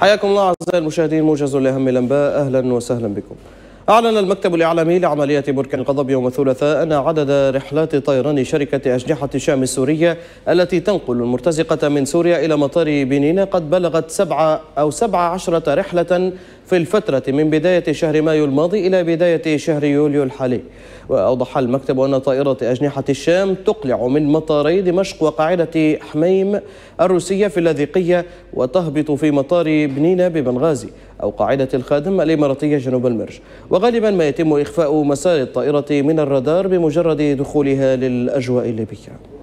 حياكم الله أعزائي المشاهدين موجز لأهم الأنباء أهلا وسهلا بكم أعلن المكتب الإعلامي لعملية بركان القضب يوم الثلاثاء أن عدد رحلات طيران شركة أجنحة شام السورية التي تنقل المرتزقة من سوريا إلى مطار بنين قد بلغت سبعة أو سبع عشرة رحلة في الفترة من بداية شهر مايو الماضي إلى بداية شهر يوليو الحالي وأوضح المكتب أن طائرة أجنحة الشام تقلع من مطاري دمشق وقاعدة حميم الروسية في اللاذقية وتهبط في مطار بنينا ببنغازي أو قاعدة الخادم الإماراتية جنوب المرج وغالبا ما يتم إخفاء مسار الطائرة من الرادار بمجرد دخولها للأجواء الليبية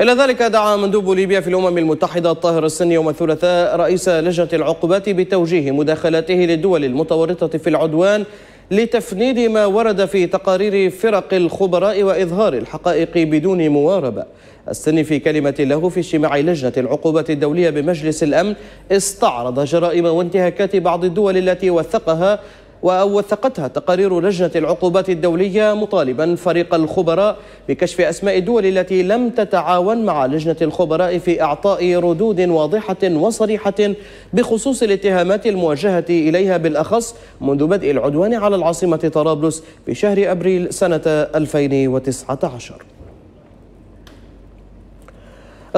إلى ذلك دعا مندوب ليبيا في الأمم المتحدة الطاهر السن يوم الثلاثاء رئيس لجنة العقوبات بتوجيه مداخلاته للدول المتورطة في العدوان لتفنيد ما ورد في تقارير فرق الخبراء وإظهار الحقائق بدون مواربة السن في كلمة له في اجتماع لجنة العقوبات الدولية بمجلس الأمن استعرض جرائم وانتهاكات بعض الدول التي وثقها ووثقتها تقارير لجنة العقوبات الدولية مطالبا فريق الخبراء بكشف أسماء الدول التي لم تتعاون مع لجنة الخبراء في إعطاء ردود واضحة وصريحة بخصوص الاتهامات الموجهة إليها بالأخص منذ بدء العدوان على العاصمة طرابلس في شهر أبريل سنة 2019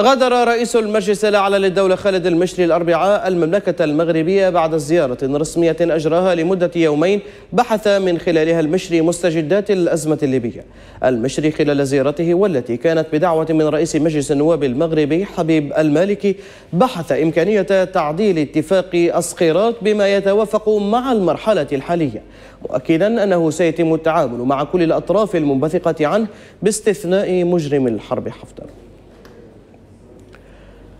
غادر رئيس المجلس الأعلى للدولة خالد المشري الأربعاء المملكة المغربية بعد زيارة رسمية أجراها لمدة يومين بحث من خلالها المشري مستجدات الأزمة الليبية المشري خلال زيارته والتي كانت بدعوة من رئيس مجلس النواب المغربي حبيب المالكي بحث إمكانية تعديل اتفاق أسقيرات بما يتوافق مع المرحلة الحالية مؤكدا أنه سيتم التعامل مع كل الأطراف المنبثقة عنه باستثناء مجرم الحرب حفتر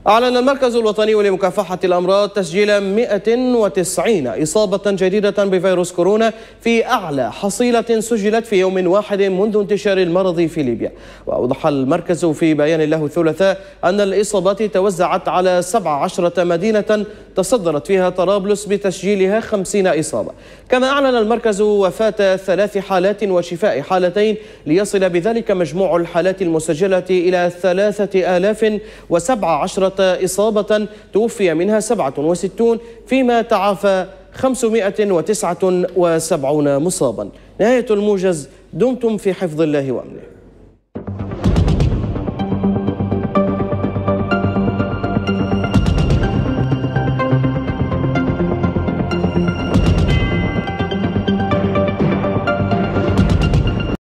أعلن المركز الوطني لمكافحة الأمراض تسجيل 190 إصابة جديدة بفيروس كورونا في أعلى حصيلة سجلت في يوم واحد منذ انتشار المرض في ليبيا وأوضح المركز في بيان له الثلاثاء أن الإصابات توزعت على 17 مدينة تصدرت فيها طرابلس بتسجيلها 50 إصابة كما أعلن المركز وفاة ثلاث حالات وشفاء حالتين ليصل بذلك مجموع الحالات المسجلة إلى 3017 إصابة توفي منها 67 فيما تعافى 579 مصابا نهاية الموجز دمتم في حفظ الله وأمنه